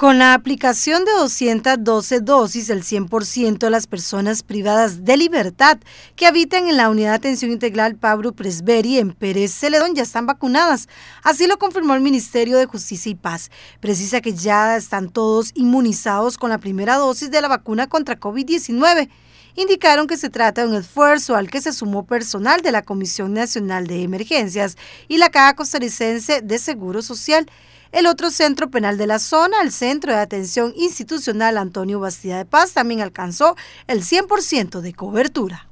Con la aplicación de 212 dosis, el 100% de las personas privadas de libertad que habitan en la Unidad de Atención Integral Pablo Presberi en Pérez Celedón ya están vacunadas. Así lo confirmó el Ministerio de Justicia y Paz. Precisa que ya están todos inmunizados con la primera dosis de la vacuna contra COVID-19 indicaron que se trata de un esfuerzo al que se sumó personal de la Comisión Nacional de Emergencias y la Caja Costarricense de Seguro Social. El otro centro penal de la zona, el Centro de Atención Institucional Antonio Bastida de Paz, también alcanzó el 100% de cobertura.